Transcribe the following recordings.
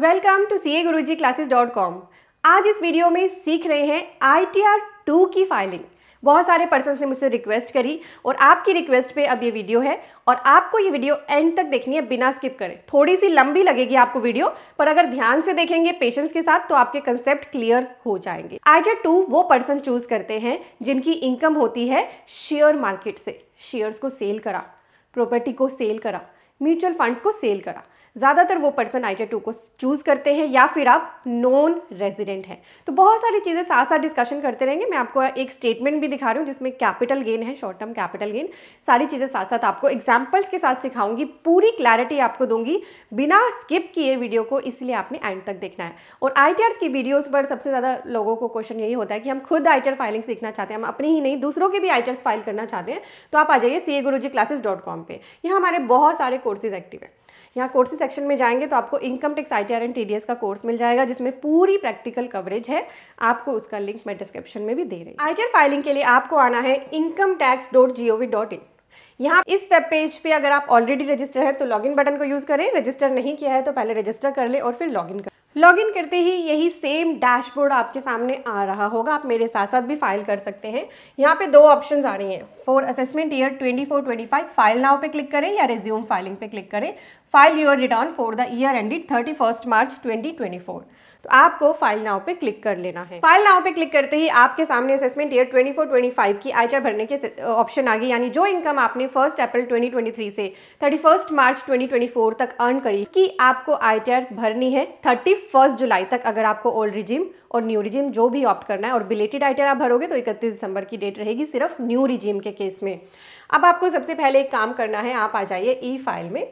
welcome to सी ए गुरु जी classes dot com आज इस वीडियो में सीख रहे हैं आई टी आर टू की फाइलिंग बहुत सारे पर्सन ने मुझसे रिक्वेस्ट करी और आपकी रिक्वेस्ट पे अब ये वीडियो है और आपको ये वीडियो एंड तक देखनी है बिना स्किप करें थोड़ी सी लंबी लगेगी आपको वीडियो पर अगर ध्यान से देखेंगे पेशेंस के साथ तो आपके कंसेप्ट क्लियर हो जाएंगे आई टी टू वो पर्सन चूज करते हैं जिनकी इनकम होती है शेयर मार्केट से शेयर्स को सेल करा प्रॉपर्टी को सेल करा म्यूचुअल फंड्स को सेल करा ज़्यादातर वो पर्सन आई टू को चूज़ करते हैं या फिर आप नॉन रेजिडेंट हैं तो बहुत सारी चीज़ें साथ साथ डिस्कशन करते रहेंगे मैं आपको एक स्टेटमेंट भी दिखा रही हूँ जिसमें कैपिटल गेन है शॉर्ट टर्म कैपिटल गेन सारी चीज़ें साथ साथ आपको एग्जाम्पल्स के साथ सिखाऊंगी पूरी क्लैरिटी आपको दूंगी बिना स्किप किए वीडियो को इसलिए आपने एंड तक देखना है और आई की वीडियोज़ पर सबसे ज़्यादा लोगों को क्वेश्चन यही होता है कि हम खुद आई फाइलिंग सीखना चाहते हैं हम अपनी ही नहीं दूसरों के भी आई फाइल करना चाहते हैं तो आप आ जाइए सी ए गुरु जी क्लासेस डॉट कॉम पर यहाँ हमारे बहुत सारे कोर्सेज एक्टिव हैं यहाँ कोर्सेज सेक्शन में जाएंगे तो आपको income tax I and T का कोर्स मिल जाएगा जिसमें पूरी प्रैक्टिकल कवरेज है आपको उसका लिंक मैं डिस्क्रिप्शन में भी दे रही हूँ आई फाइलिंग के लिए आपको आना है income tax dot G O V dot in यहाँ इस वेब पेज पे अगर आप ऑलरेडी रजिस्टर है तो लॉगिन बटन को यूज़ करें रजिस्टर नहीं किया है तो पहले रजिस्टर कर ले और फिर लॉगिन कर लॉगिन करते ही यही सेम डैशबोर्ड आपके सामने आ रहा होगा आप मेरे साथ साथ भी फाइल कर सकते हैं यहाँ पे दो ऑप्शंस आ रही हैं for assessment year 24 25 file now पे क्लिक करें या रिज्यूम फाइलिंग पे क्लिक करें file your return for the year ended 31 March 2024 तो आपको फाइल नाव पे क्लिक कर लेना है फाइल नाव पे क्लिक करते ही आपके सामने असेसमेंट ईयर 24-25 की आयकर भरने के ऑप्शन आ गई यानी जो इनकम आपने फर्स्ट अप्रैल 2023 से 31 मार्च 2024 तक अर्न करी की आपको आयकर भरनी है 31 जुलाई तक अगर आपको ओल्ड रिजिम और न्यू रिजिम जो भी ऑप्ट करना है और बिलेटेड आइटर आप भरोगे तो इकतीस दिसंबर की डेट रहेगी सिर्फ न्यू रिजिम के केस में अब आपको सबसे पहले एक काम करना है आप आ जाइए ई e फाइल में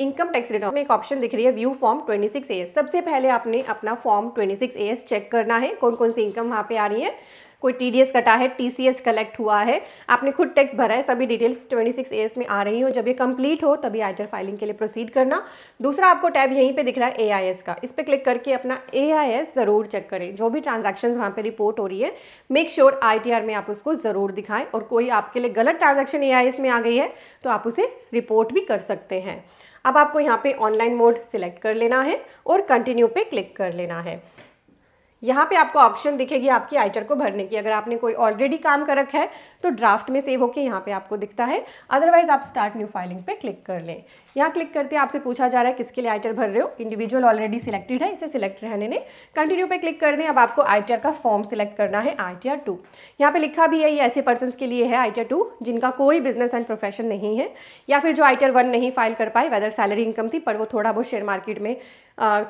इनकम टैक्स रिटर्न में एक ऑप्शन दिख रही है व्यू फॉर्म 26 एस सबसे पहले आपने अपना फॉर्म 26 एस चेक करना है कौन कौन सी इनकम वहाँ पे आ रही है कोई एस कटा है एस कलेक्ट हुआ है आपने खुद टैक्स भरा है सभी डिटेल्स 26 एस में आ रही हो जब ये कंप्लीट हो तभी आयकर फाइलिंग के लिए प्रोसीड करना दूसरा आपको टैब यहीं पे दिख रहा है एस का इस पर क्लिक करके अपना एस ज़रूर चेक करें जो भी ट्रांजेक्शन वहाँ पे रिपोर्ट हो रही है मेक श्योर आई में आप उसको ज़रूर दिखाएं और कोई आपके लिए गलत ट्रांजेक्शन ए में आ गई है तो आप उसे रिपोर्ट भी कर सकते हैं अब आपको यहाँ पे ऑनलाइन मोड सिलेक्ट कर लेना है और कंटिन्यू पे क्लिक कर लेना है यहाँ पे आपको ऑप्शन दिखेगी आपकी आइटर को भरने की अगर आपने कोई ऑलरेडी काम कर रखा है तो ड्राफ्ट में सेव होकर यहाँ पे आपको दिखता है अदरवाइज आप स्टार्ट न्यू फाइलिंग पे क्लिक कर लें यहाँ क्लिक करते हैं आपसे पूछा जा रहा है किसके लिए आईटीआर भर रहे हो इंडिविजुअल ऑलरेडी सिलेक्टेड है इसे सिलेक्ट रहने ने कंटिन्यू पे क्लिक कर दें अब आपको आई का फॉर्म सिलेक्ट करना है आई टी आर टू यहाँ पर लिखा भी है ये ऐसे पर्सन के लिए है आईटीआर टू जिनका कोई बिजनेस एंड प्रोफेशन नहीं है या फिर जो आर वन नहीं फाइल कर पाए वेदर सैलरी इनकम थी पर वो थोड़ा बहुत शेयर मार्केट में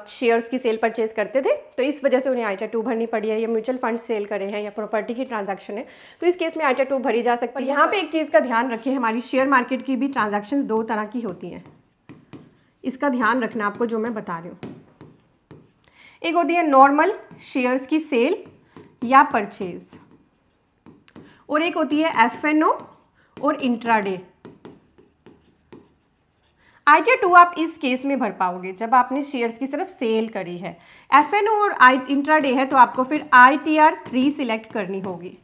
शेयर्स की सेल परचेज करते थे तो इस वजह से उन्हें आईटीआर टू भरनी पड़ी है या म्यूचुअल फंड सेल करे हैं या प्रॉपर्टी की ट्रांजैक्शन है तो इस केस में आईटीआर टू भरी जा सकती है यहाँ पे एक चीज़ का ध्यान रखिए हमारी शेयर मार्केट की भी ट्रांजैक्शंस दो तरह की होती हैं इसका ध्यान रखना आपको जो मैं बता रही हूँ एक होती है नॉर्मल शेयर्स की सेल या परचेज और एक होती है एफएनओ और इंट्राडे आईटी टू आप इस केस में भर पाओगे जब आपने शेयर्स की सिर्फ सेल करी है एफएनओ और आई इंट्राडे है तो आपको फिर I T R three select करनी होगी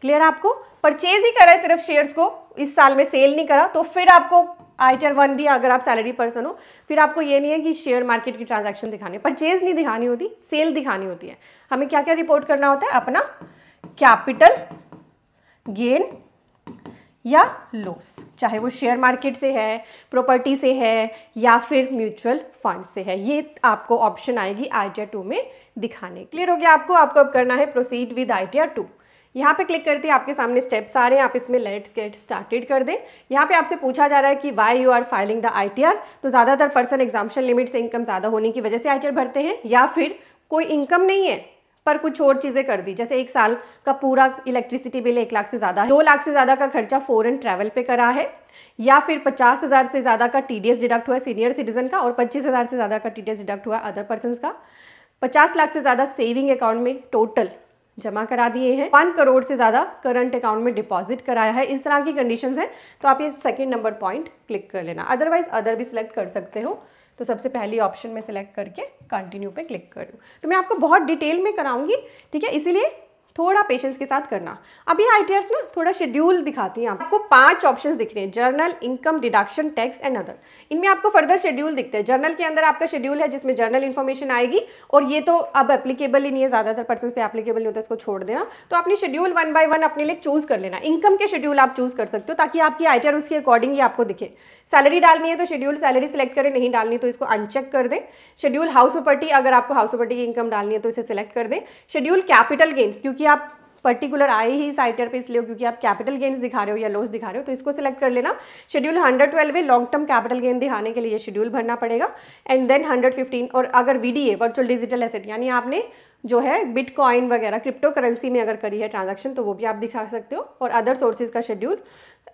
क्लियर आपको परचेज ही करा है सिर्फ शेयर्स को इस साल में सेल नहीं करा तो फिर आपको आई टी वन भी अगर आप सैलरी पर्सन हो फिर आपको ये नहीं है कि शेयर मार्केट की ट्रांजैक्शन दिखानी है परचेज नहीं दिखानी होती सेल दिखानी होती है हमें क्या क्या रिपोर्ट करना होता है अपना कैपिटल गेन या लॉस चाहे वो शेयर मार्केट से है प्रॉपर्टी से है या फिर म्यूचुअल फंड से है ये आपको ऑप्शन आएगी आई टी आर टू में दिखाने क्लियर हो गया आपको आपको अब करना है proceed with I T R two यहाँ पे क्लिक करते आपके सामने स्टेप्स आ रहे हैं आप इसमें लेट्स गेट स्टार्टेड कर दें यहाँ पे आपसे पूछा जा रहा है कि why you are filing the I तो ज़्यादातर पर्सन एग्जामेशन लिमिट से इनकम ज़्यादा होने की वजह से आई भरते हैं या फिर कोई इनकम नहीं है पर कुछ और चीज़ें कर दी जैसे एक साल का पूरा इलेक्ट्रिसिटी बिल एक लाख से ज़्यादा दो लाख से ज़्यादा का खर्चा फॉरन ट्रैवल पर करा है या फिर पचास हज़ार से ज़्यादा का टी डिडक्ट हुआ सीनियर सिटीजन का और पच्चीस हज़ार से ज़्यादा का टी डिडक्ट हुआ अदर पर्सन का पचास लाख से ज़्यादा सेविंग अकाउंट में टोटल जमा करा दिए हैं वन करोड़ से ज़्यादा करंट अकाउंट में डिपॉजिट कराया है इस तरह की कंडीशंस हैं तो आप ये सेकंड नंबर पॉइंट क्लिक कर लेना अदरवाइज अदर भी सिलेक्ट कर सकते हो तो सबसे पहली ऑप्शन में सिलेक्ट करके कंटिन्यू पे क्लिक करूँ तो मैं आपको बहुत डिटेल में कराऊंगी ठीक है इसीलिए थोड़ा पेशेंस के साथ करना अभी ये आई ना थोड़ा शेड्यूल दिखाती हैं आपको पांच ऑप्शंस दिख रहे हैं general income deduction tax and other इनमें आपको फर्दर शेड्यूल दिखते हैं जर्नल के अंदर आपका शेड्यूल है जिसमें जर्नल इन्फॉर्मेशन आएगी और ये तो अब एप्लीकेबल ही नहीं है ज़्यादातर पर्सन पे एप्लीकेबल नहीं होता इसको छोड़ देना तो आपने शेड्यूल वन बाय वन अपने लिए चूज़ कर लेना इनकम के शेड्यूल आप चूज़ कर सकते हो ताकि आपकी आई उसके अकॉर्डिंग ही आपको दिखे सैलरी डालनी है तो शेड्यूल सैलरी सेलेक्ट करें नहीं डालनी तो इसको अनचेक कर दें शेड्यूल हाउस प्रॉपर्टी अगर आपको हाउस प्रॉपर्टी की इनकम डालनी है तो इसे सिलेक्ट कर दें शेड्यूल कैपिटल गेन्स क्योंकि आप पर्टिकुलर आए ही इस आईटीआर पे इसलिए क्योंकि आप कैपिटल गेन्स दिखा रहे हो या लॉस दिखा रहे हो तो इसको सिलेक्ट कर लेना शेड्यूल हंड्रेड ट्वेल्व है लॉन्ग टर्म कैपिटल गेन दिखाने के लिए शेड्यूल भरना पड़ेगा एंड देन हंड्रेड फिफ्टीन और अगर वीडीए वर्चुअल डिजिटल एसेट यानी आपने जो है बिटकॉइन वगैरह क्रिप्टो करेंसी में अगर करी है ट्रांजेक्शन तो वो भी आप दिखा सकते हो और अदर सोर्सेज का शेड्यूल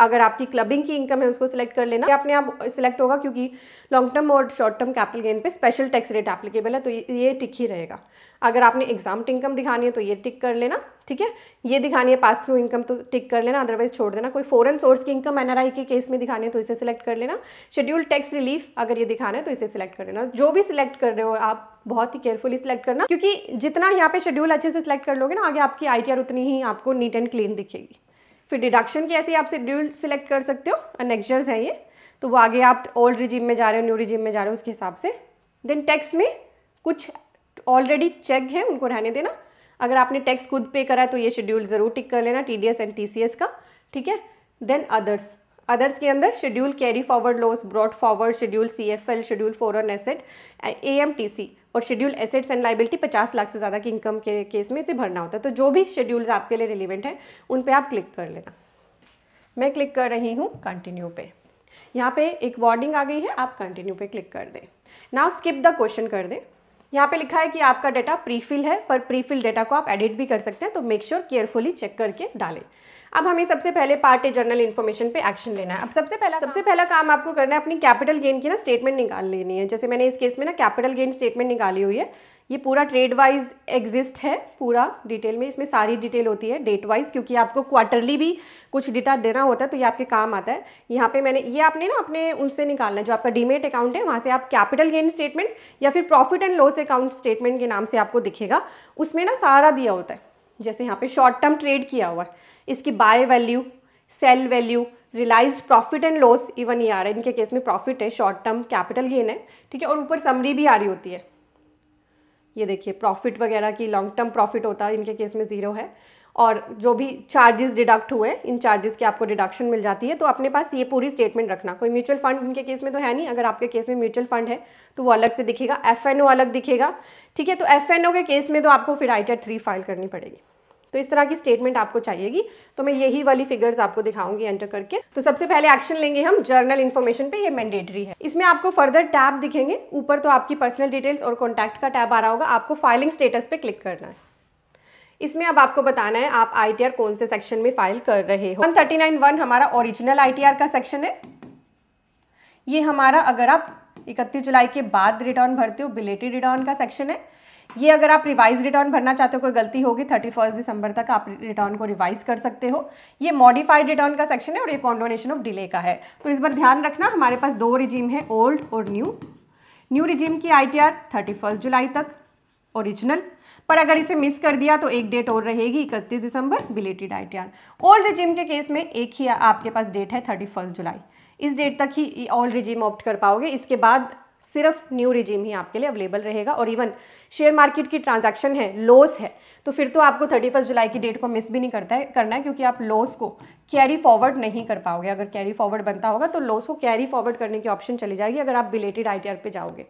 अगर आपकी क्लबिंग की इनकम है उसको सिलेक्ट कर लेना अपने आप सिलेक्ट होगा क्योंकि लॉन्ग टर्म और शॉर्ट टर्म कैपिटल गेन पे स्पेशल टैक्स रेट एप्लीकेबल है तो ये टिक ही रहेगा अगर आपने एग्जाम इनकम दिखानी है तो ये टिक कर लेना ठीक है ये दिखानी है पास थ्रू इनकम तो टिक कर लेना अदरवाइज छोड़ देना कोई फॉरन सोर्स की इनकम एनआरआई के केस में दिखानी है तो इसे सिलेक्ट कर लेना शेड्यूल टैक्स रिलीफ अगर ये दिखाना है तो इसे सिलेक्ट कर लेना जो भी सिलेक्ट कर रहे हो आप बहुत ही केयरफुली सिलेक्ट करना क्योंकि जितना यहाँ पे शेड्यूल अच्छे से सिलेक्ट कर लोगे ना आगे आपकी आई उतनी ही आपको नीट एंड क्लीन दिखेगी फिर डिडक्शन के ऐसे आप शेड्यूल सिलेक्ट कर सकते हो अनेक्चर्स हैं ये तो वो आगे आप ओल्ड रिजिम में जा रहे हो न्यू रिजिम में जा रहे हो उसके हिसाब से देन टैक्स में कुछ ऑलरेडी चेक है उनको रहने देना अगर आपने टैक्स खुद पे करा है तो ये शेड्यूल ज़रूर टिक कर लेना T D S and T C S का ठीक है देन अदर्स अदर्स के अंदर schedule carry forward loss brought forward schedule C F L schedule on asset A M T C और शेड्यूल एसेट्स एंड लाइबिलिटी पचास लाख से ज़्यादा की इनकम के केस में इसे भरना होता है तो जो भी शेड्यूल्स आपके लिए रिलीवेंट हैं उन पर आप क्लिक कर लेना मैं क्लिक कर रही हूँ कंटिन्यू पे यहाँ पे एक वार्निंग आ गई है आप कंटिन्यू पे क्लिक कर दें नाउ स्किप द क्वेश्चन कर दें यहाँ पे लिखा है कि आपका डाटा प्रीफिल है पर प्रीफिल डाटा को आप एडिट भी कर सकते हैं तो मेक श्योर केयरफुली चेक करके डालें अब हमें सबसे पहले पार्ट ए जर्नल इन्फॉर्मेशन पे एक्शन लेना है अब सबसे पहला सबसे पहला काम आपको करना है अपनी कैपिटल गेन की ना स्टेटमेंट निकाल लेनी है जैसे मैंने इस केस में ना कैपिटल गेन स्टेटमेंट निकाली हुई है ये पूरा ट्रेड वाइज एग्जिस्ट है पूरा डिटेल में इसमें सारी डिटेल होती है डेट वाइज क्योंकि आपको क्वार्टरली भी कुछ डेटा देना होता है तो ये आपके काम आता है यहाँ पे मैंने ये आपने ना अपने उनसे निकालना है जो आपका डीमेट अकाउंट है वहाँ से आप कैपिटल गेन स्टेटमेंट या फिर profit and loss account statement के नाम से आपको दिखेगा उसमें ना सारा दिया होता है जैसे यहाँ पे शॉर्ट टर्म ट्रेड किया हुआ है इसकी buy value sale value realise profit and loss even ये आ रहा है इनके केस में प्रॉफिट है शॉर्ट टर्म कैपिटल गेन है ठीक है और ऊपर समरी भी आ रही होती है ये देखिए प्रॉफिट वगैरह की लॉन्ग टर्म प्रॉफिट होता है इनके केस में ज़ीरो है और जो भी चार्जेस डिडक्ट हुए इन चार्जेस की आपको डिडक्शन मिल जाती है तो अपने पास ये पूरी स्टेटमेंट रखना कोई म्यूचुअल फंड इनके केस में तो है नहीं अगर आपके केस में म्यूचुअल फंड है तो वो अलग से दिखेगा एफ अलग दिखेगा ठीक है तो एफ के केस में तो आपको फिर आई थ्री फाइल करनी पड़ेगी तो इस तरह की स्टेटमेंट आपको चाहिएगी तो मैं यही वाली फिगर्स आपको दिखाऊंगी एंटर करके तो सबसे पहले एक्शन लेंगे हम जर्नल इन्फॉर्मेशन पे ये मैंडेटरी है इसमें आपको फर्दर टैब दिखेंगे ऊपर तो आपकी पर्सनल डिटेल्स और कॉन्टैक्ट का टैब आ रहा होगा आपको फाइलिंग स्टेटस पे क्लिक करना है इसमें अब आपको बताना है आप आई कौन से सेक्शन में फाइल कर रहे हो वन थर्टी हमारा ओरिजिनल आई का सेक्शन है ये हमारा अगर आप इकतीस जुलाई के बाद रिटर्न भरते हो बिलेटी रिटर्न का सेक्शन है ये अगर आप रिवाइज रिटर्न भरना चाहते हो कोई गलती होगी थर्टी फर्स्ट दिसंबर तक आप रिटर्न को रिवाइज कर सकते हो ये मॉडिफाइड रिटर्न का सेक्शन है और ये कॉन्डोनेशन ऑफ डिले का है तो इस बार ध्यान रखना हमारे पास दो रिजीम है ओल्ड और न्यू न्यू रिजीम की I T R thirty first July तक ओरिजिनल पर अगर इसे मिस कर दिया तो एक डेट और रहेगी इकतीस दिसंबर belated I T R old regime के केस में एक ही आपके पास डेट है थर्टी फर्स्ट जुलाई इस डेट तक ही ऑल रिजिम ऑप्ट कर पाओगे इसके बाद सिर्फ न्यू रिजीम ही आपके लिए अवेलेबल रहेगा और इवन शेयर मार्केट की ट्रांजैक्शन है लॉस है तो फिर तो आपको थर्टी फर्स्ट जुलाई की डेट को मिस भी नहीं करता है करना है क्योंकि आप लॉस को कैरी फॉरवर्ड नहीं कर पाओगे अगर कैरी फॉरवर्ड बनता होगा तो लॉस को कैरी फॉरवर्ड करने की ऑप्शन चली जाएगी अगर आप बिलेटेड आई पे जाओगे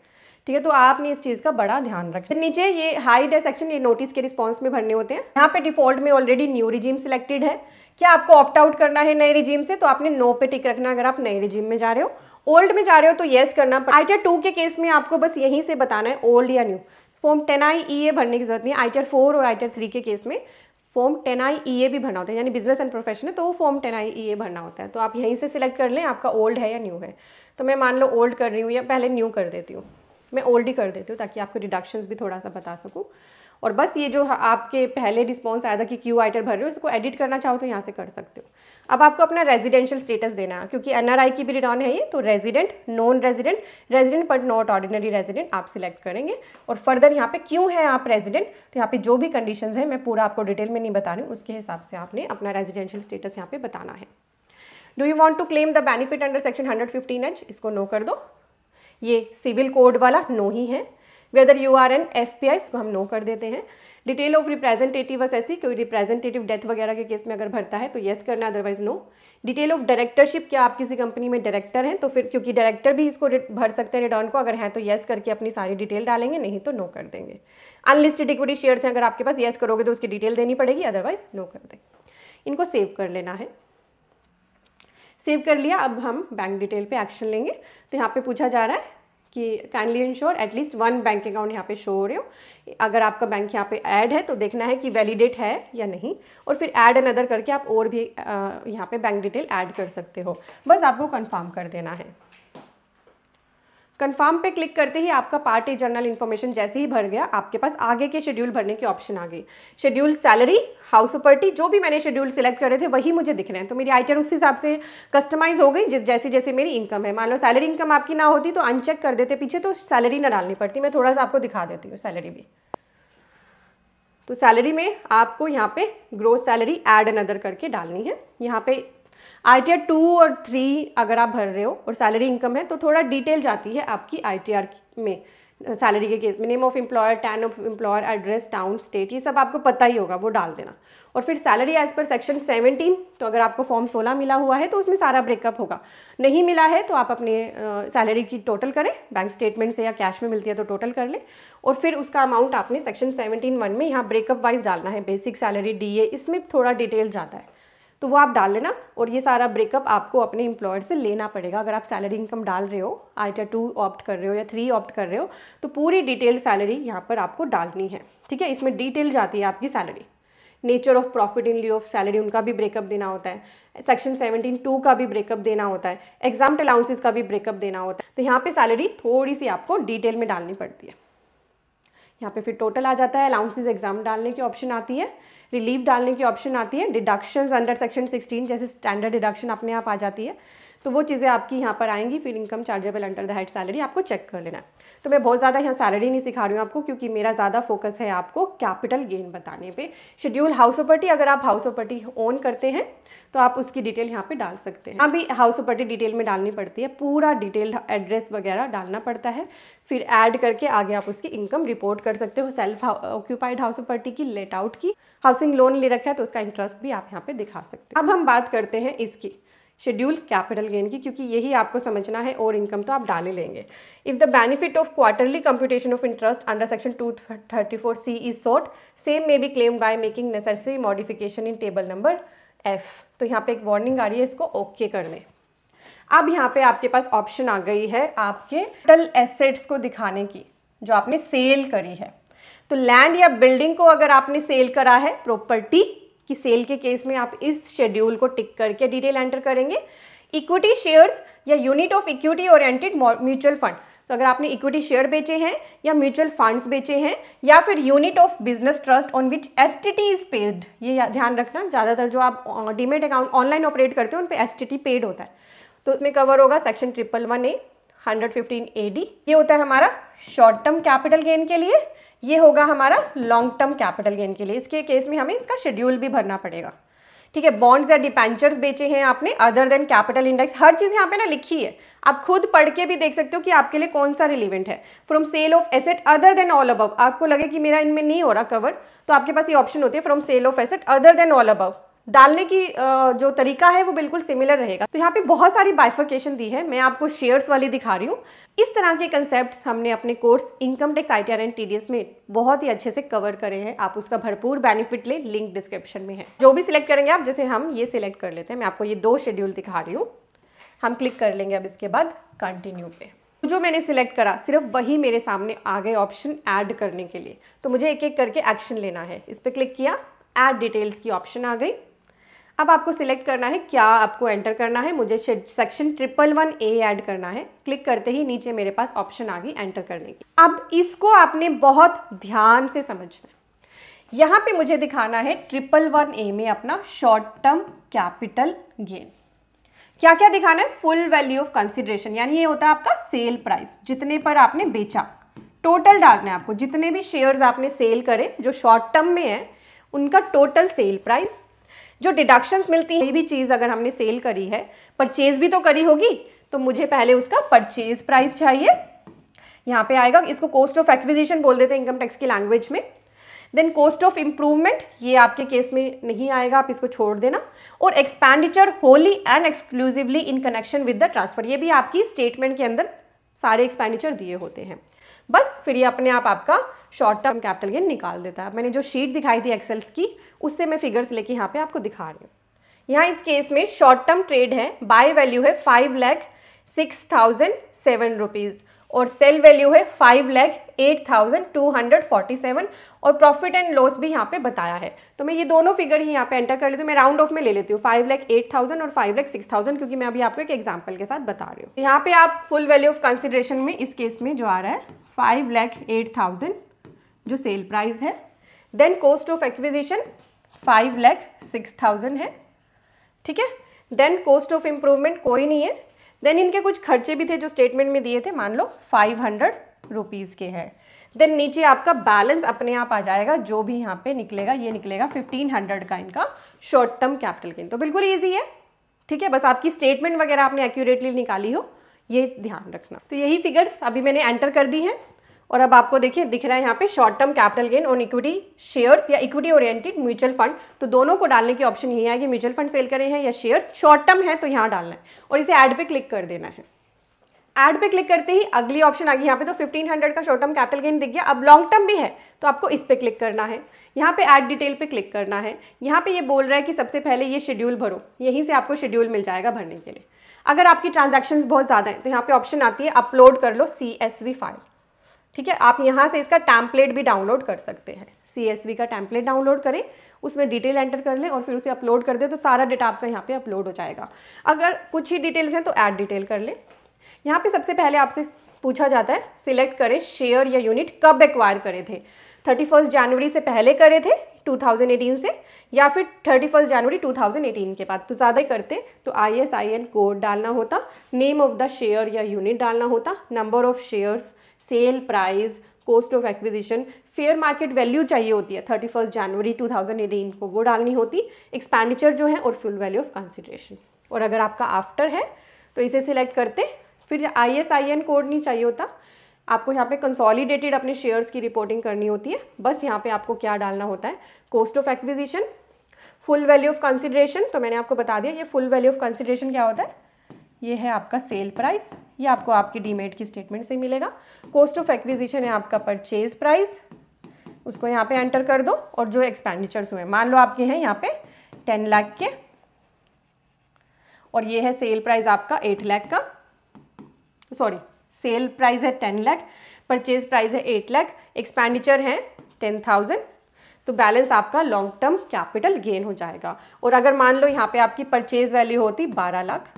ठीक है तो आपने इस चीज़ का बड़ा ध्यान रखें नीचे ये हाई डे सेक्शन ये नोटिस के रिस्पॉन्स में भरने होते हैं यहाँ पे डिफॉल्ट में ऑलरेडी न्यू रिजीम सिलेक्टेड है क्या आपको ऑप्ट आउट करना है नए रिजीम से तो आपने नो पे टिक रखना अगर आप नए रिजीम में जा रहे हो ओल्ड में जा रहे हो तो येस करना आई टी टू के केस में आपको बस यहीं से बताना है ओल्ड या new form ten I E A भरने की जरूरत नहीं आई टी फोर और आई टी थ्री के केस में form ten I E A भी भरना होता है यानी बिजनेस एंड प्रोफेशन है तो वो फॉर्म टेन आई ई ए भरना होता है तो आप यहीं से सिलेक्ट कर लें आपका ओल्ड है या न्यू है तो मैं मान लो ओल्ड कर रही हूँ या पहले न्यू कर देती हूँ मैं ओल्ड ही कर देती हूँ ताकि आपको डिडक्शंस भी थोड़ा सा बता सकूँ और बस ये जो आपके पहले रिस्पॉन्स आया था कि क्यू आइटर भर रहे हो इसको एडिट करना चाहो तो यहाँ से कर सकते हो अब आपको अपना रेजिडेंशियल स्टेटस देना है क्योंकि एन की भी रिटर्न है ये तो resident non resident resident but not ordinary resident आप सिलेक्ट करेंगे और फर्दर यहाँ पे क्यों है आप रेजिडेंट तो यहाँ पे जो भी कंडीशन है मैं पूरा आपको डिटेल में नहीं बता रही हूँ उसके हिसाब से आपने अपना रेजिडेंशियल स्टेटस यहाँ पे बताना है do you want to claim the benefit under section hundred fifteen H इसको नो कर दो ये सिविल कोड वाला नो ही है whether you are N F P I इसको हम नो कर देते हैं डिटेल ऑफ रिप्रेजेंटेटिव बस ऐसी कोई रिप्रेजेंटेटिव डेथ वगैरह के केस में अगर भरता है तो येस करना otherwise no detail of directorship क्या आप किसी कंपनी में डायरेक्टर हैं तो फिर क्योंकि डायरेक्टर भी इसको भर सकते हैं रिटर्न को अगर हैं तो येस करके अपनी सारी डिटेल डालेंगे नहीं तो नो कर देंगे अनलिस्टेड इक्विटी शेयर्स हैं अगर आपके पास येस करोगे तो उसकी डिटेल देनी पड़ेगी अदरवाइज नो कर दें इनको सेव कर लेना है सेव कर लिया अब हम बैंक डिटेल पे एक्शन लेंगे तो यहाँ पे पूछा जा रहा है कि kindly ensure at least one bank account यहाँ पे शो हो रहे हो अगर आपका बैंक यहाँ पे ऐड है तो देखना है कि वैलिडेट है या नहीं और फिर ऐड एन अदर करके आप और भी यहाँ पे बैंक डिटेल ऐड कर सकते हो बस आपको कंफर्म कर देना है कन्फर्म पे क्लिक करते ही आपका पार्टी जर्नल इन्फॉर्मेशन जैसे ही भर गया आपके पास आगे के शेड्यूल भरने की ऑप्शन आ गई शेड्यूल सैलरी हाउस प्रॉपर्टी जो भी मैंने शेड्यूल सिलेक्ट करे थे वही मुझे दिख रहे हैं तो मेरी आई उस हिसाब से कस्टमाइज हो गई जैसे जैसे मेरी इनकम है मान लो सैलरी इनकम आपकी ना होती तो अनचेक कर देते पीछे तो सैलरी ना डालनी पड़ती मैं थोड़ा सा आपको दिखा देती हूँ सैलरी भी तो सैलरी में आपको यहाँ पे growth salary add and other करके डालनी है यहाँ पे आई टी आर टू और थ्री अगर आप भर रहे हो और सैलरी इनकम है तो थोड़ा डिटेल जाती है आपकी आई टी आर में सैलरी के केस में name of employer TAN of employer address town state ये सब आपको पता ही होगा वो डाल देना और फिर सैलरी एज पर सेक्शन 17 तो अगर आपको फॉर्म 16 मिला हुआ है तो उसमें सारा ब्रेकअप होगा नहीं मिला है तो आप अपने सैलरी की टोटल करें बैंक स्टेटमेंट से या कैश में मिलती है तो टोटल कर लें और फिर उसका अमाउंट आपने सेक्शन सेवनटीन वन में यहाँ ब्रेकअप वाइज डालना है बेसिक सैलरी डी इसमें थोड़ा डिटेल जाता है तो वो आप डाल लेना और ये सारा ब्रेकअप आपको अपने एम्प्लॉयर से लेना पड़ेगा अगर आप सैलरी इनकम डाल रहे हो आई टा टू ऑप्ट कर रहे हो या थ्री ऑप्ट कर रहे हो तो पूरी डिटेल सैलरी यहाँ पर आपको डालनी है ठीक है इसमें डिटेल जाती है आपकी salary nature of profit in lieu of salary उनका भी ब्रेकअप देना होता है सेक्शन सेवनटीन टू का भी ब्रेकअप देना होता है एग्जाम अलाउंसेज का भी ब्रेकअप देना होता है तो यहाँ पे सैलरी थोड़ी सी आपको डिटेल में डालनी पड़ती है यहाँ पे फिर टोटल आ जाता है अलाउंसेज एग्जाम डालने की ऑप्शन आती है रिलीफ डालने की ऑप्शन आती है डिडक्शंस अंडर सेक्शन 16 जैसे स्टैंडर्ड डिडक्शन अपने आप आ जाती है तो वो चीज़ें आपकी यहाँ पर आएंगी फिर income chargeable under the head salary आपको चेक कर लेना तो मैं बहुत ज़्यादा यहाँ सैलरी नहीं सिखा रही हूँ आपको क्योंकि मेरा ज़्यादा फोकस है आपको कैपिटल गेन बताने पर शेड्यूल हाउस प्रॉपर्टी अगर आप हाउस प्रॉपर्टी ओन करते हैं तो आप उसकी डिटेल यहाँ पर डाल सकते हैं अभी हाउस प्रॉपर्टी डिटेल में डालनी पड़ती है पूरा डिटेल एड्रेस वगैरह डालना पड़ता है फिर ऐड करके आगे आप उसकी इनकम रिपोर्ट कर सकते हो सेल्फ ऑक्यूपाइड हाउस प्रॉपर्टी की लेट आउट की हाउसिंग लोन ले रखा है तो उसका इंटरेस्ट भी आप यहाँ पे दिखा सकते हैं अब हम बात करते हैं इसकी शेड्यूल कैपिटल गेन की क्योंकि यही आपको समझना है और इनकम तो आप डाले लेंगे if the benefit of quarterly computation of interest under section two thirty four C is sought same may be claim by making necessary modification in table number F तो यहाँ पे एक वार्निंग आ रही है इसको ओके okay कर दें अब यहाँ पे आपके पास ऑप्शन आ गई है आपके टल एसेट्स को दिखाने की जो आपने सेल करी है तो लैंड या बिल्डिंग को अगर आपने सेल करा है प्रॉपर्टी कि सेल के केस में आप इस शेड्यूल को टिक करके डिटेल एंटर करेंगे इक्विटी शेयर्स या unit of equity oriented mutual fund तो अगर आपने इक्विटी शेयर बेचे हैं या म्यूचुअल फंड्स बेचे हैं या फिर unit of business trust on which S T T is paid ये ध्यान रखना ज़्यादातर जो आप डीमेट अकाउंट ऑनलाइन ऑपरेट करते हैं उन पर एस टी टी पेड होता है तो उसमें कवर होगा section triple one A hundred fifteen A D ये होता है हमारा शॉर्ट टर्म कैपिटल गेन के लिए ये होगा हमारा लॉन्ग टर्म कैपिटल गेन के लिए इसके केस में हमें इसका शेड्यूल भी भरना पड़ेगा ठीक है बॉन्ड्स या डिपेंचर्स बेचे हैं आपने अदर देन कैपिटल इंडेक्स हर चीज़ यहाँ पे ना लिखी है आप खुद पढ़ के भी देख सकते हो कि आपके लिए कौन सा रिलीवेंट है from sale of asset other than all above आपको लगे कि मेरा इनमें नहीं हो रहा कवर तो आपके पास ये ऑप्शन होते हैं from sale of asset other than all above डालने की जो तरीका है वो बिल्कुल सिमिलर रहेगा तो यहाँ पे बहुत सारी बाइफर्केशन दी है मैं आपको शेयर्स वाली दिखा रही हूँ इस तरह के कंसेप्ट हमने अपने course income tax I and T में बहुत ही अच्छे से कवर करे हैं आप उसका भरपूर बेनिफिट ले लिंक डिस्क्रिप्शन में है जो भी सिलेक्ट करेंगे आप जैसे हम ये सिलेक्ट कर लेते हैं मैं आपको ये दो शेड्यूल दिखा रही हूँ हम क्लिक कर लेंगे अब इसके बाद कंटिन्यू पे तो जो मैंने सिलेक्ट करा सिर्फ वही मेरे सामने आ गए ऑप्शन ऐड करने के लिए तो मुझे एक एक करके एक्शन लेना है इस पर क्लिक किया ऐड डिटेल्स की ऑप्शन आ गई अब आपको सिलेक्ट करना है क्या आपको एंटर करना है मुझे section triple one A add करना है क्लिक करते ही नीचे मेरे पास ऑप्शन आ गई एंटर करने की अब इसको आपने बहुत ध्यान से समझना है यहाँ पे मुझे दिखाना है ट्रिपल वन ए में अपना शॉर्ट टर्म कैपिटल गेन क्या क्या दिखाना है फुल वैल्यू ऑफ कंसिडरेशन यानी ये होता है आपका सेल प्राइस जितने पर आपने बेचा टोटल डालना है आपको जितने भी शेयर्स आपने सेल करे जो शॉर्ट टर्म में है उनका टोटल सेल प्राइस जो डिडक्शंस मिलती है कोई भी चीज़ अगर हमने सेल करी है परचेज भी तो करी होगी तो मुझे पहले उसका परचेज प्राइस चाहिए यहाँ पे आएगा इसको कॉस्ट ऑफ एक्विजिशन बोल देते हैं इनकम टैक्स की लैंग्वेज में देन कॉस्ट ऑफ इम्प्रूवमेंट ये आपके केस में नहीं आएगा आप इसको छोड़ देना और expenditure wholly and exclusively in connection with the transfer ये भी आपकी स्टेटमेंट के अंदर सारे एक्सपेंडिचर दिए होते हैं बस फिर ये अपने आप आपका शॉर्ट टर्म कैपिटल गेन निकाल देता है मैंने जो शीट दिखाई थी एक्सेल्स की उससे मैं फिगर्स लेके यहाँ पे आपको दिखा रही हूँ यहाँ इस केस में शॉर्ट टर्म ट्रेड है बाय वैल्यू है five lakh six thousand seven rupees और सेल वैल्यू है five lakh eight thousand two hundred forty seven और प्रॉफिट एंड लॉस भी यहाँ पे बताया है तो मैं ये दोनों फिगर ही यहाँ पे एंटर कर लेती हूँ मैं राउंड ऑफ में ले लेती हूँ फाइव लैख एट थाउजेंड और फाइव लैख सिक्स थाउजेंड क्योंकि मैं अभी आपको एक एग्जाम्पल के साथ बता रही हूँ तो यहाँ पे आप फुल वैल्यू ऑफ कंसिडरेशन में इस केस में जो आ रहा है फाइव लैख एट थाउजेंड जो सेल प्राइस है then cost of acquisition five lakh six thousand है ठीक है देन कॉस्ट ऑफ इम्प्रूवमेंट कोई नहीं है देन इनके कुछ खर्चे भी थे जो स्टेटमेंट में दिए थे मान लो फाइव हंड्रेड रुपीज़ के हैं देन नीचे आपका बैलेंस अपने आप आ जाएगा जो भी यहाँ पे निकलेगा ये निकलेगा फिफ्टीन हंड्रेड का इनका शॉर्ट टर्म कैपिटल गेन तो बिल्कुल ईजी है ठीक है बस आपकी स्टेटमेंट वगैरह आपने एक्यूरेटली निकाली हो ये ध्यान रखना तो यही फिगर्स अभी मैंने एंटर कर दी है और अब आपको देखिए दिख रहा है यहाँ पे short term capital gain on equity shares या इक्विटी ओरिएंटेड म्यूचुअल फंड तो दोनों को डालने की ऑप्शन यही आएगी म्यूचुअल फंड सेल करें हैं या शेयर्स शॉर्ट टर्म है तो यहाँ डालना है और इसे ऐड पे क्लिक कर देना है ऐड पे क्लिक करते ही अगली ऑप्शन आ गई यहाँ पे तो 1500 का शॉर्ट टर्म कैपिटल गेन दिख गया अब लॉन्ग टर्म भी है तो आपको इस पे क्लिक करना है यहाँ पे ऐड डिटेल पे क्लिक करना है यहाँ पे ये बोल रहा है कि सबसे पहले ये शेड्यूल भरो यहीं से आपको शेड्यूल मिल जाएगा भरने के लिए अगर आपकी ट्रांजेक्शन बहुत ज़्यादा है तो यहाँ पे ऑप्शन आती है अपलोड कर लो सी फाइल ठीक है आप यहाँ से इसका टैम्पलेट भी डाउनलोड कर सकते हैं सी का टैम्पलेट डाउनलोड करें उसमें डिटेल एंटर कर लें और फिर उसे अपलोड कर दें तो सारा डेटा आपका यहाँ पे अपलोड हो जाएगा अगर कुछ ही डिटेल्स हैं तो ऐड डिटेल कर लें यहाँ पे सबसे पहले आपसे पूछा जाता है सिलेक्ट करें शेयर या यूनिट कब एक्वायर करे थे थर्टी फर्स्ट जनवरी से पहले करे थे 2018 से या फिर थर्टी फर्स्ट जनवरी 2018 के बाद तो ज़्यादा करते तो I S I N code डालना होता नेम ऑफ द शेयर या यूनिट डालना होता number of shares sale price cost of acquisition fair market value चाहिए होती है thirty first January two thousand eighteen को वो डालनी होती एक्सपेंडिचर जो है और फुल वैल्यू ऑफ कंसिड्रेशन और अगर आपका आफ्टर है तो इसे सिलेक्ट करते फिर I S I N code नहीं चाहिए होता आपको यहाँ पे कंसोलिडेटेड अपने शेयर्स की रिपोर्टिंग करनी होती है बस यहाँ पे आपको क्या डालना होता है cost of acquisition full value of consideration तो मैंने आपको बता दिया ये फुल वैल्यू ऑफ कंसिड्रेशन क्या होता है ये है आपका सेल प्राइस ये आपको आपके डीमेट की स्टेटमेंट से मिलेगा कॉस्ट ऑफ एक्विजिशन है आपका परचेज प्राइस उसको यहाँ पे एंटर कर दो और जो एक्सपेंडिचर्स हुए मान लो आपके हैं यहाँ पे टेन लाख के और ये है सेल प्राइस आपका एट लाख का सॉरी सेल प्राइस है टेन लाख परचेज प्राइस है एट लाख एक्सपेंडिचर है टेन थाउजेंड तो बैलेंस आपका लॉन्ग टर्म कैपिटल गेन हो जाएगा और अगर मान लो यहाँ पे आपकी परचेज वैल्यू होती बारह लाख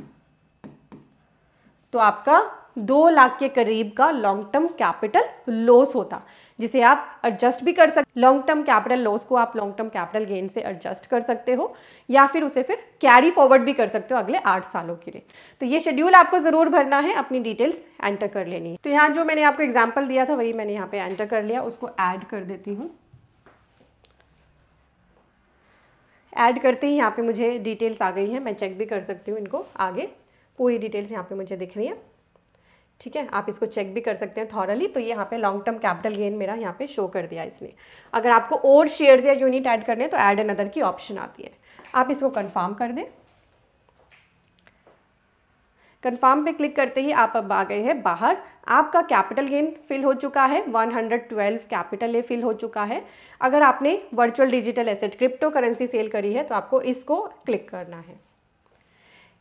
तो आपका दो लाख के करीब का लॉन्ग टर्म कैपिटल लॉस होता जिसे आप एडजस्ट भी कर सकते लॉन्ग टर्म कैपिटल लॉस को आप लॉन्ग टर्म कैपिटल गेन से एडजस्ट कर सकते हो या फिर उसे फिर कैरी फॉरवर्ड भी कर सकते हो अगले आठ सालों के लिए तो ये शेड्यूल आपको ज़रूर भरना है अपनी डिटेल्स एंटर कर लेनी है तो यहाँ जो मैंने आपको एग्जाम्पल दिया था वही मैंने यहाँ पे एंटर कर लिया उसको एड कर देती हूँ एड करते ही यहाँ पे मुझे डिटेल्स आ गई हैं मैं चेक भी कर सकती हूँ इनको आगे पूरी डिटेल्स यहाँ पे मुझे दिख रही है ठीक है आप इसको चेक भी कर सकते हैं थॉरली तो ये यहाँ पे लॉन्ग टर्म कैपिटल गेन मेरा यहाँ पे शो कर दिया इसने अगर आपको और शेयर्स या यूनिट ऐड करने हैं तो ऐड एन अदर की ऑप्शन आती है आप इसको कंफर्म कर दें कंफर्म पे क्लिक करते ही आप अब आ गए हैं बाहर आपका कैपिटल गेन फिल हो चुका है 112 कैपिटल ये फिल हो चुका है अगर आपने virtual digital asset crypto currency sale करी है तो आपको इसको क्लिक करना है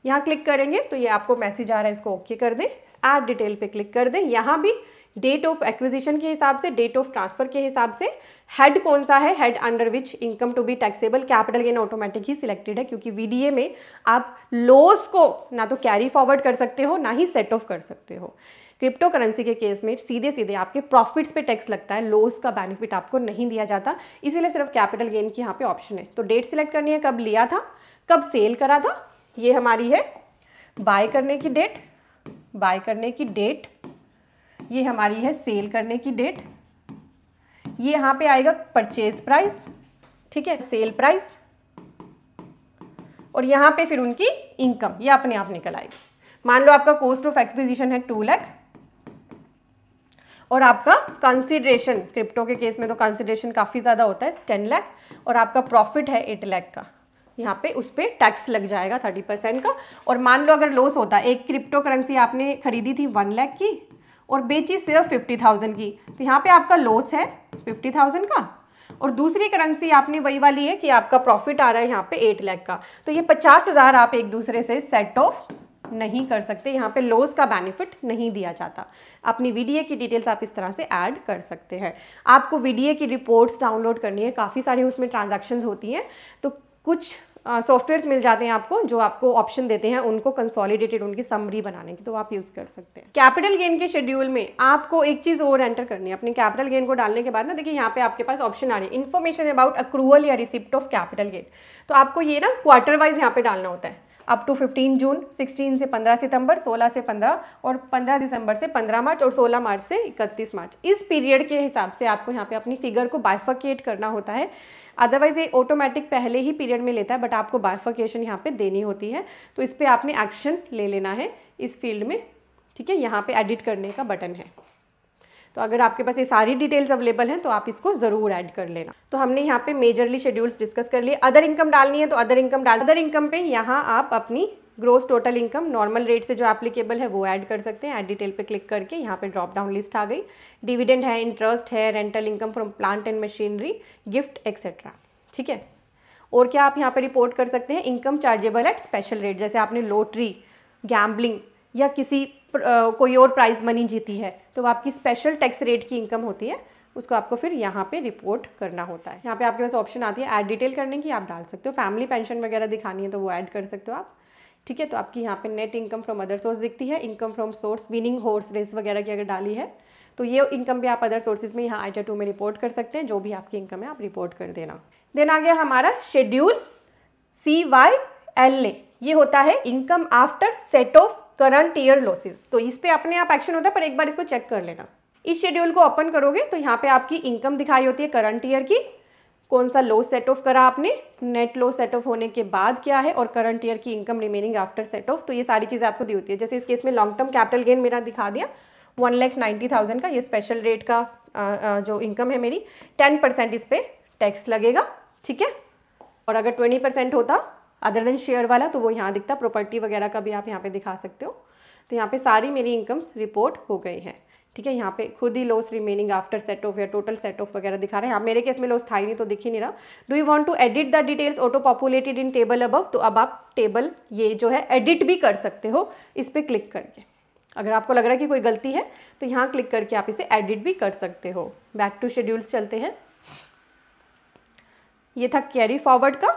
यहाँ क्लिक करेंगे तो ये आपको मैसेज आ रहा है इसको ओके कर दें ऐड डिटेल पे क्लिक कर दें यहाँ भी डेट ऑफ एक्विजिशन के हिसाब से डेट ऑफ ट्रांसफर के हिसाब से हेड कौन सा है head under which income to be taxable capital gain automatic ही सिलेक्टेड है क्योंकि वीडीए में आप लॉस को ना तो कैरी फॉरवर्ड कर सकते हो ना ही सेट ऑफ कर सकते हो क्रिप्टो करेंसी के केस में सीधे सीधे आपके प्रॉफिट्स पे टैक्स लगता है लॉस का बेनिफिट आपको नहीं दिया जाता इसीलिए सिर्फ कैपिटल गेन की यहाँ पे ऑप्शन है तो डेट सिलेक्ट करनी है कब लिया था कब सेल करा था ये हमारी है बाय करने की डेट बाय करने की डेट ये हमारी है सेल करने की डेट ये यहाँ पे आएगा परचेज प्राइस ठीक है सेल प्राइस और यहाँ पे फिर उनकी इनकम ये अपने आप निकल आएगी मान लो आपका कॉस्ट ऑफ एक्विजिशन है टू लैख और आपका कंसिड्रेशन क्रिप्टो के केस में तो कंसिड्रेशन काफ़ी ज़्यादा होता है टेन लैख और आपका प्रॉफिट है एट लैख का यहाँ पे उस पर टैक्स लग जाएगा थर्टी परसेंट का और मान लो अगर लॉस होता एक क्रिप्टो करेंसी आपने खरीदी थी वन लैख की और बेची सिर्फ फिफ्टी थाउजेंड की तो यहाँ पे आपका लॉस है फिफ्टी थाउजेंड का और दूसरी करेंसी आपने वही वाली है कि आपका प्रॉफिट आ रहा है यहाँ पे एट लैख का तो ये पचास हज़ार आप एक दूसरे से सेट ऑफ नहीं कर सकते यहाँ पे लॉस का बेनिफिट नहीं दिया जाता अपनी वीडीए की डिटेल्स आप इस तरह से ऐड कर सकते हैं आपको वीडीए की रिपोर्ट्स डाउनलोड करनी है काफ़ी सारी उसमें ट्रांजेक्शन्स होती हैं तो कुछ सॉफ्टवेयर्स मिल जाते हैं आपको जो आपको ऑप्शन देते हैं उनको कंसोलिडेटेड उनकी समरी बनाने की तो आप यूज़ कर सकते हैं कैपिटल गेन के शेड्यूल में आपको एक चीज़ और एंटर करनी है अपने कैपिटल गेन को डालने के बाद ना देखिए यहाँ पे आपके पास ऑप्शन आ रही है इन्फॉर्मेशन अबाउट अक्रूवल या रिसिप्ट ऑफ कैपिटल गेन तो आपको ये ना क्वार्टर वाइज यहाँ पे डालना होता है अप टू 15 जून 16 से 15 सितंबर 16 से 15 और 15 दिसंबर से 15 मार्च और 16 मार्च से 31 मार्च इस पीरियड के हिसाब से आपको यहाँ पे अपनी फिगर को बाइफकेट करना होता है अदरवाइज ये ऑटोमेटिक पहले ही पीरियड में लेता है बट आपको बाइफकेशन यहाँ पे देनी होती है तो इस पर आपने एक्शन ले लेना है इस फील्ड में ठीक है यहाँ पे एडिट करने का बटन है तो अगर आपके पास ये सारी डिटेल्स अवेलेबल हैं तो आप इसको ज़रूर ऐड कर लेना तो हमने यहाँ पे मेजरली शेड्यूल्स डिस्कस कर लिए अदर इनकम डालनी है तो अदर इनकम डाल अदर इनकम पे यहाँ आप अपनी gross total income normal rate से जो एप्लीकेबल है वो ऐड कर सकते हैं ऐड डिटेल पे क्लिक करके यहाँ पे ड्रॉप डाउन लिस्ट आ गई डिविडेंड है इंटरेस्ट है rental income from plant and machinery gift etcetera ठीक है और क्या आप यहाँ पे रिपोर्ट कर सकते हैं income chargeable at special rate जैसे आपने लोटरी गैम्बलिंग या किसी कोई और प्राइज़ मनी जीती है तो आपकी स्पेशल टैक्स रेट की इनकम होती है उसको आपको फिर यहाँ पे रिपोर्ट करना होता है यहाँ पे आपके पास ऑप्शन आती है ऐड डिटेल करने की आप डाल सकते हो फैमिली पेंशन वगैरह दिखानी है तो वो ऐड कर सकते हो आप ठीक है तो आपकी यहाँ पे net income from other source दिखती है income from source winning horse race वगैरह की अगर डाली है तो ये इनकम भी आप अदर सोर्सेज में यहाँ आई टू में रिपोर्ट कर सकते हैं जो भी आपकी इनकम है आप रिपोर्ट कर देना देन आ गया हमारा schedule C Y L A ये होता है income after set off current year losses तो इस पर अपने आप एक्शन होता है पर एक बार इसको चेक कर लेना इस शेड्यूल को ओपन करोगे तो यहाँ पे आपकी इनकम दिखाई होती है करंट ईयर की कौन सा लो सेट ऑफ करा आपने नेट लो सेट ऑफ होने के बाद क्या है और करंट ईयर की income remaining after set off तो ये सारी चीज़ें आपको दी होती है जैसे इस केस में लॉन्ग टर्म कैपिटल गेन मेरा दिखा दिया वन लैख नाइन्टी थाउजेंड का ये स्पेशल रेट का आ, आ, जो इनकम है मेरी टेन परसेंट इस पर टैक्स लगेगा ठीक है और अगर ट्वेंटी परसेंट होता अदर देन शेयर वाला तो वो यहाँ दिखता प्रॉपर्टी वगैरह का भी आप यहाँ पे दिखा सकते हो तो यहाँ पे सारी मेरी इनकम्स रिपोर्ट हो गई हैं ठीक है यहाँ पे खुद ही loss remaining after set off या टोटल सेट ऑफ वगैरह दिखा रहे हैं आप मेरे केस में लॉस था ही नहीं तो दिख ही नहीं रहा do you want to edit the details auto populated in table above तो अब आप टेबल ये जो है एडिट भी कर सकते हो इस पर क्लिक करके अगर आपको लग रहा है कि कोई गलती है तो यहाँ क्लिक करके आप इसे एडिट भी कर सकते हो बैक टू शेड्यूल्स चलते हैं ये था कैरी फॉरवर्ड का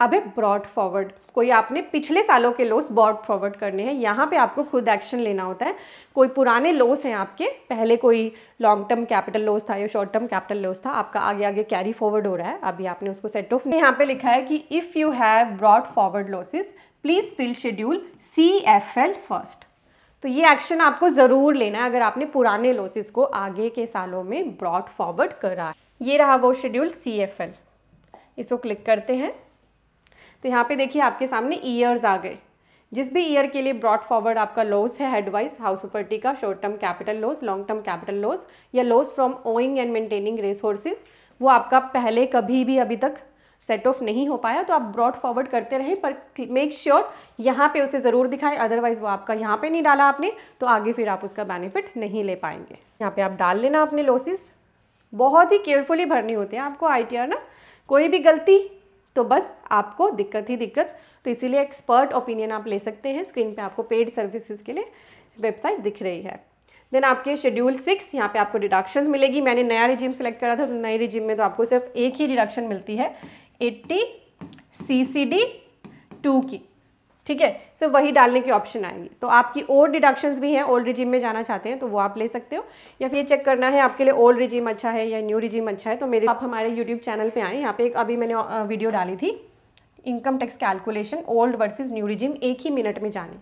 अब है ब्रॉड फॉरवर्ड कोई आपने पिछले सालों के लोस ब्रॉड फॉरवर्ड करने हैं यहाँ पे आपको खुद एक्शन लेना होता है कोई पुराने लोस हैं आपके पहले कोई लॉन्ग टर्म कैपिटल लॉस था या शॉर्ट टर्म कैपिटल लॉस था आपका आगे आगे कैरी फॉरवर्ड हो रहा है अभी आपने उसको सेट ऑफ यहाँ पे लिखा है कि if you have brought forward losses please fill schedule C F L first तो ये एक्शन आपको ज़रूर लेना है अगर आपने पुराने लॉसेज को आगे के सालों में ब्रॉड फॉरवर्ड करा ये रहा वो शेड्यूल सी एफ एल इसको क्लिक करते हैं तो यहाँ पे देखिए आपके सामने ईयर्स आ गए जिस भी ईयर के लिए ब्रॉड फॉरवर्ड आपका लॉस है हेडवाइज हाउस प्रॉपर्टी का short term capital loss long term capital loss या loss from owning and maintaining resources वो आपका पहले कभी भी अभी तक सेट ऑफ नहीं हो पाया तो आप ब्रॉड फॉरवर्ड करते रहे पर मेक श्योर यहाँ पे उसे ज़रूर दिखाएं अदरवाइज़ वो आपका यहाँ पे नहीं डाला आपने तो आगे फिर आप उसका बेनिफिट नहीं ले पाएंगे यहाँ पे आप डाल लेना अपने लॉसेस बहुत ही केयरफुली भरनी होती है आपको आई ना कोई भी गलती तो बस आपको दिक्कत ही दिक्कत तो इसीलिए एक्सपर्ट ओपिनियन आप ले सकते हैं स्क्रीन पे आपको पेड सर्विसेज के लिए वेबसाइट दिख रही है देन आपके शेड्यूल सिक्स यहाँ पे आपको डिडक्शन मिलेगी मैंने नया रिजिम सेलेक्ट करा था तो नए रिजिम में तो आपको सिर्फ एक ही डिडक्शन मिलती है eighty C C D two की ठीक है सिर्फ वही डालने की ऑप्शन आएंगी तो आपकी ओल्ड डिडक्शंस भी हैं ओल्ड रिजीम में जाना चाहते हैं तो वो आप ले सकते हो या फिर ये चेक करना है आपके लिए ओल्ड रिजीम अच्छा है या न्यू रिजीम अच्छा है तो मेरे आप हमारे यूट्यूब चैनल पर आएँ यहाँ पे एक अभी मैंने वीडियो डाली थी income tax calculation old versus new regime एक ही मिनट में जाने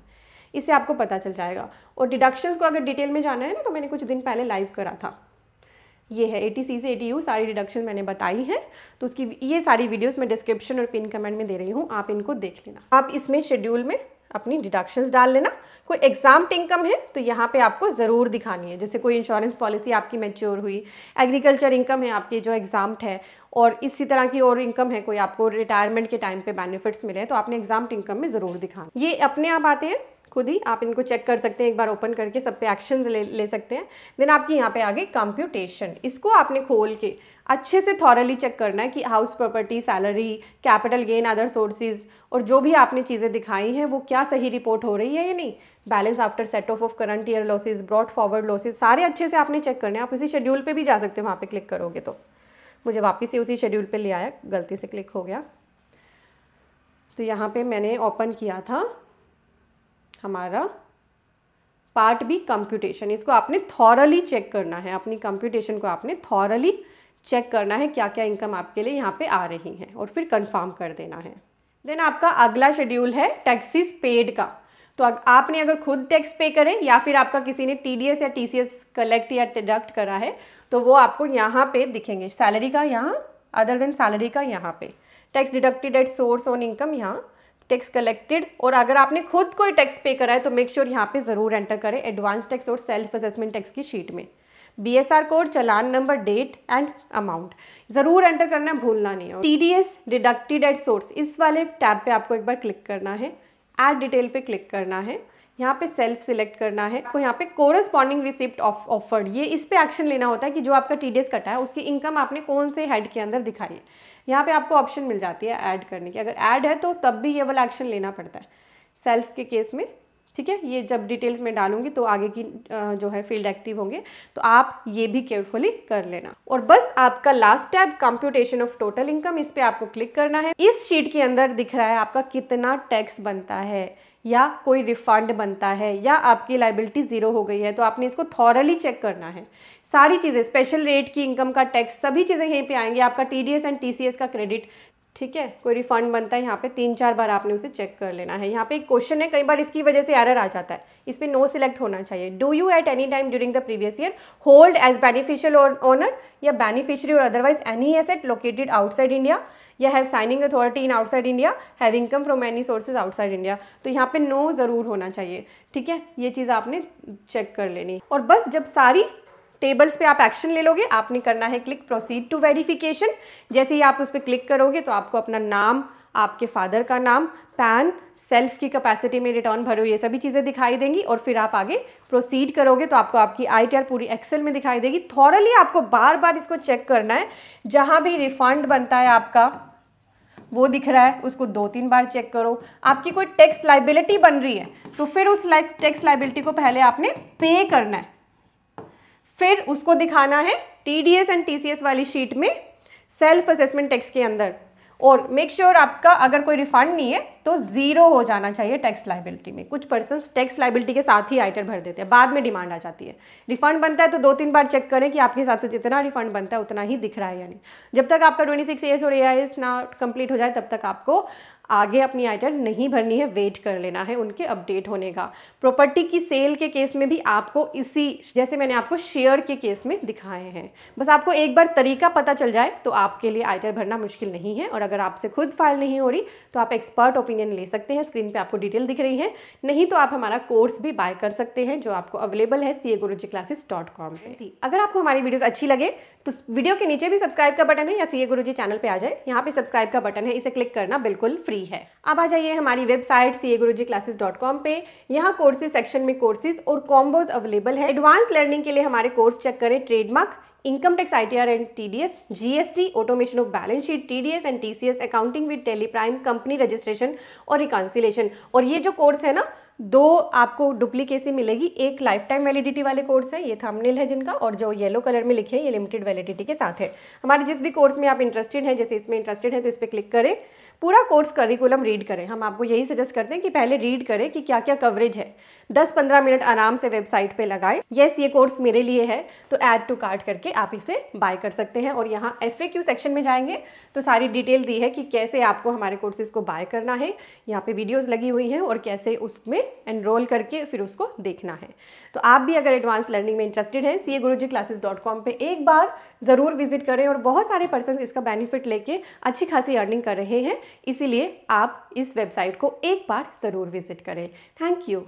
इससे आपको पता चल जाएगा और डिडक्शंस को अगर डिटेल में जाना है ना तो मैंने कुछ दिन पहले लाइव करा था ये है ए टी सी से टी यू सारी डिडक्शन मैंने बताई है तो उसकी ये सारी वीडियोस मैं डिस्क्रिप्शन और पिन कमेंट में दे रही हूँ आप इनको देख लेना आप इसमें शेड्यूल में अपनी डिडक्शंस डाल लेना कोई एग्जाम इनकम है तो यहाँ पे आपको ज़रूर दिखानी है जैसे कोई इंश्योरेंस पॉलिसी आपकी मेच्योर हुई एग्रीकल्चर इनकम है आपकी जो एग्जाम है और इसी तरह की और इनकम है कोई आपको रिटायरमेंट के टाइम पे बेनिफिट्स मिले तो आपने एग्जाम इनकम में ज़रूर दिखाना ये अपने आप आते हैं खुद ही आप इनको चेक कर सकते हैं एक बार ओपन करके सब पे एक्शन ले ले सकते हैं देन आपकी यहाँ पे आ गई कंप्यूटेशन इसको आपने खोल के अच्छे से थॉरली चेक करना है कि house property salary capital gain other sources और जो भी आपने चीज़ें दिखाई हैं वो क्या सही रिपोर्ट हो रही है या नहीं balance after set off of current year losses brought forward losses सारे अच्छे से आपने चेक करने हैं आप उसी शेड्यूल पर भी जा सकते हो वहाँ पर क्लिक करोगे तो मुझे वापस से उसी शेड्यूल पर ले आया गलती से क्लिक हो गया तो यहाँ पे मैंने ओपन किया था हमारा पार्ट बी कंप्यूटेशन इसको आपने थॉरली चेक करना है अपनी कंप्यूटेशन को आपने थॉरली चेक करना है क्या क्या इनकम आपके लिए यहाँ पे आ रही हैं और फिर कंफर्म कर देना है देन आपका अगला शेड्यूल है टैक्सीज पेड का तो आपने अगर खुद टैक्स पे करें या फिर आपका किसी ने टीडीएस या टीसीएस कलेक्ट या डिडक्ट करा है तो वो आपको यहाँ पे दिखेंगे सैलरी का यहाँ अदर देन सैलरी का यहाँ पे tax deducted at source on income यहाँ टैक्स कलेक्टेड और अगर आपने खुद कोई टैक्स पे करा है तो मेक श्योर sure यहाँ पे ज़रूर एंटर करें एडवांस टैक्स और सेल्फ असेसमेंट टैक्स की शीट में B S R code challan number date and amount ज़रूर एंटर करना भूलना नहीं हो T D S deducted at source इस वाले टैब पे आपको एक बार क्लिक करना है एड डिटेल पे क्लिक करना है यहाँ पे सेल्फ सिलेक्ट करना है आपको यहाँ पे कोरस्पॉन्डिंग रिसिप्ट ऑफर्ड ये इस पे एक्शन लेना होता है कि जो आपका टी कटा है उसकी इनकम आपने कौन से हेड के अंदर दिखाई है यहाँ पे आपको ऑप्शन मिल जाती है ऐड करने की अगर ऐड है तो तब भी ये वाला एक्शन लेना पड़ता है सेल्फ के केस में ठीक है ये जब डिटेल्स में डालूंगी तो आगे की जो है फील्ड एक्टिव होंगे तो आप ये भी केयरफुली कर लेना और बस आपका last tab computation of total income इस पर आपको क्लिक करना है इस शीट के अंदर दिख रहा है आपका कितना टैक्स बनता है या कोई रिफंड बनता है या आपकी लाइबिलिटी ज़ीरो हो गई है तो आपने इसको थॉरली चेक करना है सारी चीज़ें स्पेशल रेट की इनकम का टैक्स सभी चीज़ें यहीं पे आएंगी आपका टीडीएस एंड टीसीएस का क्रेडिट ठीक है कोई रिफंड बनता है यहाँ पे तीन चार बार आपने उसे चेक कर लेना है यहाँ पे एक क्वेश्चन है कई बार इसकी वजह से एरर आ जाता है इस पर नो सिलेक्ट होना चाहिए do you at any time during the previous year hold as beneficial owner या बेनिफिशियरी और otherwise any asset located outside India या have signing authority in outside India have income from any sources outside India तो यहाँ पे no ज़रूर होना चाहिए ठीक है ये चीज़ आपने चेक कर लेनी और बस जब सारी टेबल्स पे आप एक्शन ले लोगे आपने करना है क्लिक प्रोसीड टू वेरिफिकेशन जैसे ही आप उस पर क्लिक करोगे तो आपको अपना नाम आपके फादर का नाम पैन सेल्फ की कैपेसिटी में रिटर्न भरो ये सभी चीज़ें दिखाई देंगी और फिर आप आगे प्रोसीड करोगे तो आपको आपकी आई पूरी एक्सेल में दिखाई देगी थॉरली आपको बार बार इसको चेक करना है जहाँ भी रिफंड बनता है आपका वो दिख रहा है उसको दो तीन बार चेक करो आपकी कोई टैक्स लाइबिलिटी बन रही है तो फिर उस टैक्स लाइबिलिटी को पहले आपने पे करना है फिर उसको दिखाना है टीडीएस एंड टीसीएस वाली शीट में सेल्फ असेसमेंट टैक्स के अंदर और मेक श्योर sure आपका अगर कोई रिफंड नहीं है तो ज़ीरो हो जाना चाहिए टैक्स लाइबिलिटी में कुछ पर्सन टैक्स लाइबिलिटी के साथ ही आइटर भर देते हैं बाद में डिमांड आ जाती है रिफंड बनता है तो दो तीन बार चेक करें कि आपके हिसाब से जितना रिफंड बनता है उतना ही दिख रहा है यानी जब तक आपका ट्वेंटी सिक्स और ए आई ना कंप्लीट हो जाए तब तक आपको आगे अपनी आयटर नहीं भरनी है वेट कर लेना है उनके अपडेट होने का प्रॉपर्टी की सेल के केस में भी आपको इसी जैसे मैंने आपको शेयर के केस में दिखाए हैं बस आपको एक बार तरीका पता चल जाए तो आपके लिए आयटर भरना मुश्किल नहीं है और अगर आपसे खुद फाइल नहीं हो रही तो आप एक्सपर्ट ओपिनियन ले सकते हैं स्क्रीन पर आपको डिटेल दिख रही है नहीं तो आप हमारा कोर्स भी बाय कर सकते हैं जो आपको अवेलेबल है सी ए गुरु जी क्लासेस डॉट कॉम पर अगर आपको हमारी वीडियोज़ अच्छी लगे तो वीडियो के नीचे भी सब्सक्राइब का बटन है या सी ए गुरु जी चैनल पर आ जाए यहाँ पर सब्सक्राइब का बटन है इसे क्लिक करना बिल्कुल फ्री फ्री है आप आ जाइए हमारी वेबसाइट सी ए गुरु जी क्लासेस डॉट कॉम पे यहाँ कोर्सेज सेक्शन में कोर्सेज और कॉम्बोज अवेलेबल है एडवांस लर्निंग के लिए हमारे कोर्स चेक करें trademark income tax ITR and TDS GST automation of balance sheet TDS and TCS accounting with Tally Prime company registration और रिकाउंसिलेशन और ये जो कोर्स है ना दो आपको डुप्लीकेसी मिलेगी एक लाइफ टाइम वैलिडिटी वाले कोर्स है ये थंबनेल है जिनका और जो येलो कलर में लिखे हैं ये लिमिटेड वैलिडिटी के साथ है हमारे जिस भी कोर्स में आप इंटरेस्टेड हैं जैसे इसमें इंटरेस्टेड हैं तो इस पर क्लिक करें पूरा कोर्स करिकुलम रीड करें हम आपको यही सजेस्ट करते हैं कि पहले रीड करें कि क्या क्या कवरेज है दस पंद्रह मिनट आराम से वेबसाइट पर लगाएं येस ये कोर्स मेरे लिए है तो ऐड टू कार्ट करके आप इसे बाय कर सकते हैं और यहाँ एफ सेक्शन में जाएंगे तो सारी डिटेल दी है कि कैसे आपको हमारे कोर्सेज को बाय करना है यहाँ पर वीडियोज़ लगी हुई हैं और कैसे उसमें एनरोल करके फिर उसको देखना है तो आप भी अगर एडवांस लर्निंग में इंटरेस्टेड हैं सी ए गुरु जी क्लासेस डॉट कॉम पर एक बार ज़रूर विजिट करें और बहुत सारे पर्सन इसका बेनिफिट लेके अच्छी खासी अर्निंग कर रहे हैं इसीलिए आप इस वेबसाइट को एक बार ज़रूर विजिट करें थैंक यू